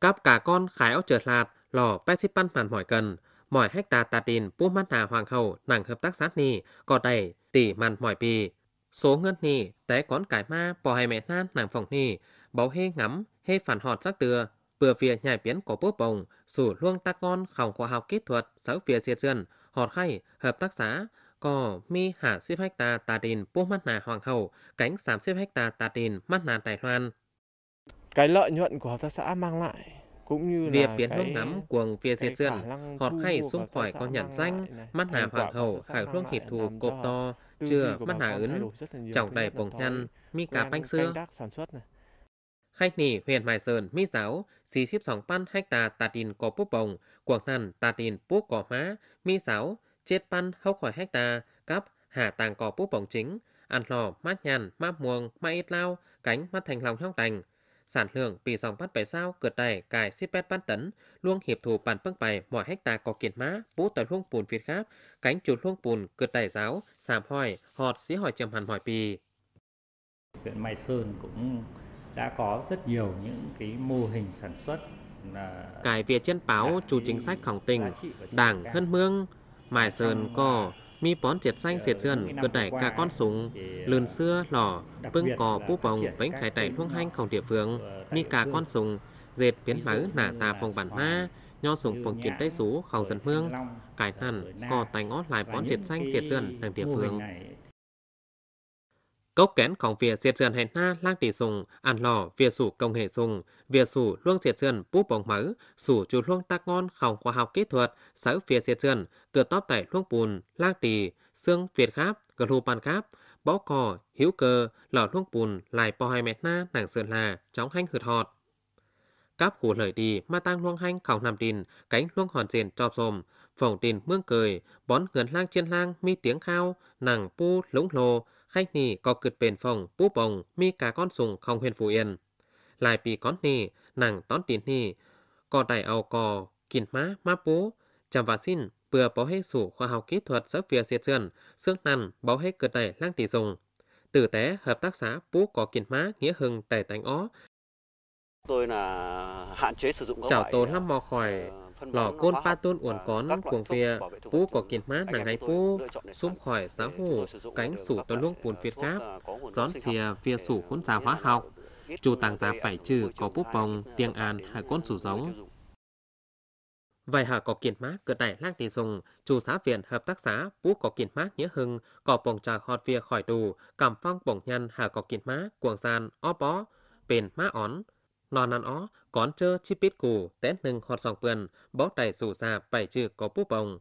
Cáp cả con khải áo trượt lạt, lò bác sĩ băn màn mỏi cần. Mỏi hecta tà tà tin bú mắt hà hoàng hậu nàng hợp tác sát nì, cò đầy tỷ màn mỏi pì Số ngân nì, té con cái ma, bỏ hai mẹ nan nàng phòng nì. Báu hê ngắm, hê phản họt sắc tưa vừa phía nhảy biến của bố bồng, sủ luông ta con khỏng khoa học kỹ thuật, sáu phía diệt dân, họt khay, hợp tác xã, cò mi hạ xếp hecta tà đình bố mắt nà hoàng hậu cánh sám xếp hecta tà đình mắt nà đài loan cái lợi nhuận của hợp tác xã mang lại cũng như việc biến nước ngắm cuồng phía diệt diện họt khay xung khỏi con nhạn danh mắt hà hoàng hậu hải luông hiệp thù cộp to chưa mắt hà ấn trọng đầy bồng nhăn mi cà bánh xưa khách nỉ huyền mài sơn mi giáo xì xíp sòng pan hách tà tà tin có búp bồng quảng thần tà tin búp cỏ má mi giáo chết pan hốc khỏi hách tà cắp hà tàng cỏ búp bồng chính ăn lò mát nhàn mát muồng mát ít lao cánh mắt thành lòng hóc đành sản lượng bị dòng bắt bảy sao cửa tài cài xếp bét bán tấn, luông hiệp thủ bản băng bày mọi hecta có kiện má, vũ tờ luông bùn việt gáp, cánh chuột luông bùn cửa tài giáo, sàm hỏi, họt xí hỏi trầm hẳn hỏi bì. Huyện Mai Sơn cũng đã có rất nhiều những cái mô hình sản xuất cải việt trên báo chủ chính sách khổng tình đảng hân mương mai sơn có mi bón triệt xanh triệt sườn gần đẩy cả con súng ờ, lườn xưa lỏ bưng cò bú bồng bánh khai đẩy thuông hanh khẩu địa phương mi cả con súng dệt biến máu nả tà phòng bản ma nho súng phòng kiến tây sú khẩu dân hương cải nằn cò tài ngót lại bón triệt xanh triệt sườn đằng địa phương Cốc kén kén ของ việc diệt sườn hẹn na lang tỷ sùng, ăn lò việc sủ công hệ sùng, việc sủ luông diệt sườn búp bóng mỡ, sủ chú luông tác ngon khỏng khoa học kỹ thuật, sở việc diệt sườn, cửa tóp tại luông bùn, lang tỷ, xương việt kháp, gờ lù bàn kháp, bó cò, hữu cơ, lò luông bùn, lại bò hai mẹt na, nàng sườn là, chóng hanh hượt họt. Cáp khủ lời đi, ma tăng luông hanh khảo nằm đình, cánh luông hòn diện trọp rồm, phòng tin mương cười, bón gần lang trên lang, mi tiếng khao, nàng pu lũng lồ, khách nì có cực bền phòng bú bồng mi cả con sùng không huyền phù yên. Lại bị con nì, nàng tón tín nì, có đại ao cò, kín má, má bú, chăm và xin, vừa báo hết sủ khoa học kỹ thuật giấc phía diệt trường, xương năn báo hết cực đẩy lang tỷ dùng. Tử tế, hợp tác xã bú có kín má, nghĩa hưng đẩy tánh ó. Tôi là hạn chế sử dụng các Chào loại... Chào tốn lắm mò khỏi... Uh ờ, lò côn pa tôn uẩn cón cuồng việt vũ có kiến mát nàng ngay vũ xung khỏi giáo hồ cánh sủ tôn luông buồn việt pháp ờ, gión xìa via sủ hỗn giáo hóa học chủ tàng giá phải ờ, trừ có búp bồng tiếng an hải côn sủ giống vài hạ có kiến mát cửa đại lang tỷ dùng, chủ xã viện hợp tác xã vũ có kiến mát nhớ hưng, có bồng trà hot via khỏi đủ, cầm phong bồng nhăn hạ có kiến mát, cuồng gian, ó bó, bền má ón, lò nàn ó, con chơ chi pít cù, nừng hoạt sòng vườn, bó đầy rủ xà bảy trừ có búp bồng.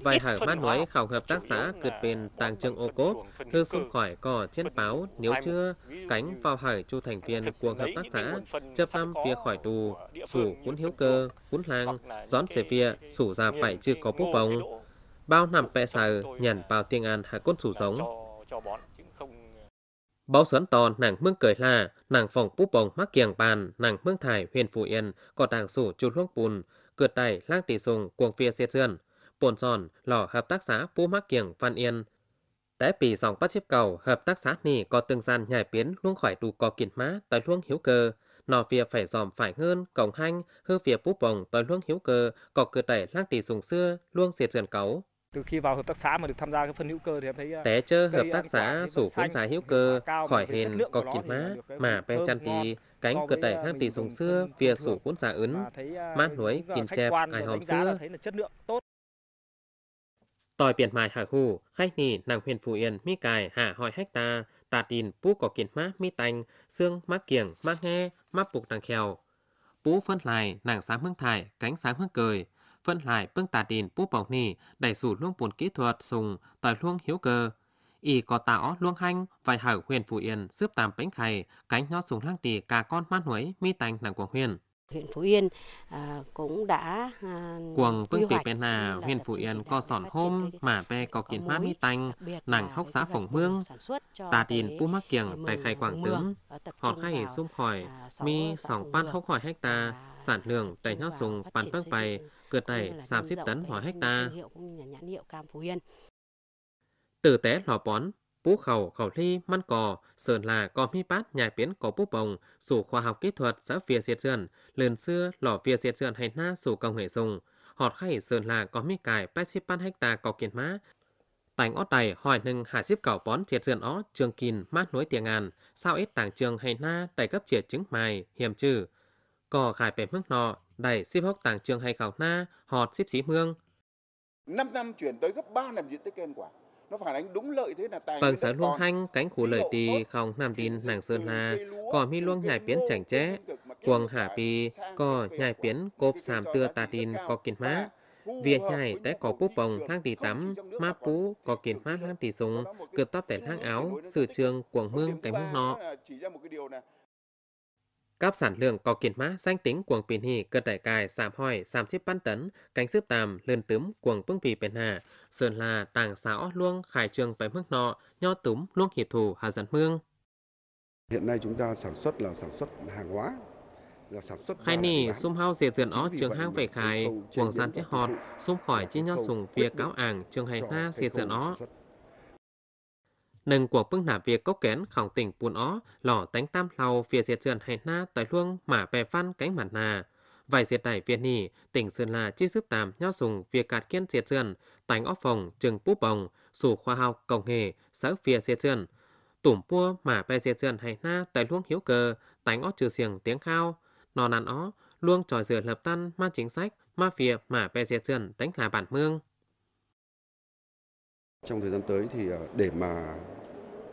Vài hải mát nói khảo hợp tác xã cượt bền tàng trương ô cốp, hư xung khỏi cỏ trên báo nếu chưa, cánh vào hải chu thành viên của hợp tác xã, chấp năm vía khỏi tù, sủ cuốn hiếu cơ, cuốn lang, gión chế vía, sủ ra phải chưa có búp bồng. Bao nằm pẹ sờ, nhàn vào tiếng an hạ cốt sủ giống. Báo sớn to nàng mương cười là, nàng phòng búp bồng mắc kiềng bàn, nàng mương thải huyền phù yên, có tàng sủ chu luông bùn, cửa tay lang tỷ sùng cuồng phía xe dương, bồn tròn, lò hợp tác xã bú mắc kiềng văn yên. Té pì dòng bắt chiếc cầu, hợp tác xã nì có tương gian nhảy biến luôn khỏi đủ có kiện má tới luông hiếu cơ. Nò phía phải dòm phải hơn, cổng hanh, hư phía búp bồng tới luông hiếu cơ, có cửa tay lang tỷ sùng xưa, luông xe dương cấu. Từ khi vào hợp tác xã mà được tham gia cái phân hữu cơ thì em thấy ờ, té chơ hợp ờ, tác xã sủ cuốn xã hữu cơ khỏi hèn cọc chín má mà pe chăn tì cánh cửa tẻ ờ, hang tì sùng xưa phía sủ cuốn xã ấn mát núi kìm chẹp ai hòm xưa tỏi biển mài hạ khu khách nì nàng huyền phù yên mi cài hạ hỏi hách ta tà tin pú có kiến má mi tanh xương mát kiềng mát nghe mát bục nàng khèo pú phân lại nàng sáng hương thải cánh sáng hương cười lại bưng nì luông kỹ thuật sùng tại luông hiếu cơ y có táo luông hanh vài hở huyện phú yên xếp tạm bánh khay cánh nho sùng lang tì cả con mát huế mi tành nàng quảng huyền huyện Phú Yên à, cũng đã à, Quần bưng Tỷ Bên Hà, huyện Phú Yên có sòn hôm mà bè có kiến mát mi tanh, nàng hốc xã phổng mương, tà tin pu mắc kiềng tại à, khai quảng tướng, họ khai xung khỏi, à, mi sòng pan hóc khỏi hecta, sản lượng tại nhó sùng pan bác bay cượt này giảm 10 tấn mỗi hecta. từ té lò bón, Phú Khẩu, Khẩu Ly, Măn Cò, Sơn Là, Cò Mi Bát, Nhà Biến, có Phú Bồng, Sủ Khoa học Kỹ thuật, Xã Phía Diệt Dườn, lần Xưa, Lò Phía Diệt Dườn, hay Na, Sủ Công nghệ Dùng, Họt Khay, Sơn Là, có Mi Cải, Bát Xếp Ban Hecta, Cò Kiền Má, Tành ót đầy hỏi nâng hạ xếp cảo bón triệt dườn ó trường kìn mát núi tiền ngàn sao ít tàng trường hay na đầy cấp triệt chứng mài hiểm trừ cò khải bể mức nọ đẩy xếp hốc tàng trường hay khảo na, họt xếp xí mương. 5 năm chuyển tới gấp 3 lần diện tích kênh quả. Nó phản ánh đúng lợi thế là tài. Bằng vâng, sáng luông hanh, cánh khu lợi tì không nằm tin nàng sơn hà, còn mi luông nhảy biến chảnh chế. Quần hạ bì, có nhảy biến cốp sàm tưa tà tin có kiến má. Vì nhảy té có búp bồng thang tì tắm, má pú có kiến má thang tì súng, cướp tóc tẻ thang áo, sử trường quần mương cánh mương nọ. Chỉ ra một cái điều là กับสารเรื่องก่อกินมะสร้างติ้งกวงปีนี้เกิดแต่กายสามห้อยสามสิบปั้นตันแกงซึบตามเลื่อนตึมกวงพึ่งปีเป็นหาเสินลาต่างสาวล่วงขาย trường ไปเมืองนอย่อตุ้มล่วงหิ thủ หาสันเมือง Hiện nay chúng ta sản xuất là sản xuất hàng hóa ใครนี่ซุ่มเฮาเสียเจือนอ้อเชียงห้างไปขายห่วงสันเจ๊ฮอดซุ่มข่อยเจ๊ยอดส่งเวียก้าวอ่างเชียงไห่ห้าเสียเจือนอ้อ nâng cuộc bức nả việc cốc kén khổng tỉnh buôn ó, lỏ tánh tam lầu phía diệt sườn hay na tới luông mà bè phan cánh mặt nà. Vài diệt đại việt nỉ, tỉnh Sơn là chi sức tạm nhau dùng việc cạt kiên diệt sườn, tánh óp phòng trường búp bồng, sủ khoa học cầu nghề, sở phía diệt sườn. Tủm pua mà bè diệt sườn hay na tới luông hiếu cờ, tánh óp trừ xiềng tiếng khao, nò nàn ó, luông tròi dừa lập tan ma chính sách, ma phía mà bè diệt sườn tánh là bản mương. Trong thời gian tới thì à, để mà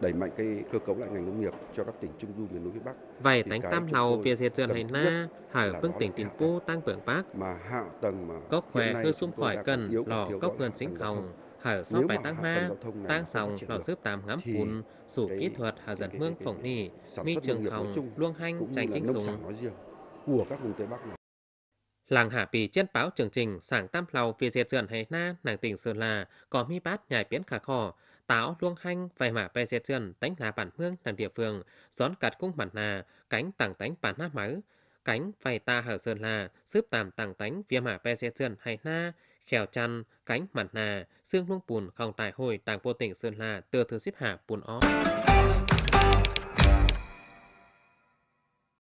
đẩy mạnh cái cơ cấu lại ngành nông nghiệp cho các tỉnh trung du miền núi phía Bắc. Vậy thì tháng tam lầu phía dưới trường hay na hải phương tỉnh tiền phú tăng vượng Bắc mà hạ tầng mà có khỏe cơ xung khỏi cần lò cốc ngân sinh hồng hở sau phải tăng ma tăng sòng lò xếp tám ngắm cún sủ kỹ thuật hà dần mương phỏng nỉ mi trường hồng luông hanh tranh chính súng của các vùng tây bắc này Làng hạ Pì trên báo chương trình sáng tam lầu phía diệt dưỡng hay na nàng tỉnh Sơn La có mi bát nhảy biến khả khỏ táo luông hanh vài mà bè dệt dườn tánh là bản mương đàn địa phương gión cật cung bản là cánh tảng tánh bản nát máu cánh vài ta hở sơn là xếp tạm tảng tánh vía mà bè dệt dườn hay na khèo chăn cánh bản là xương luông bùn không tài hồi tàng vô tỉnh sơn là từ thứ xếp hạ bùn ó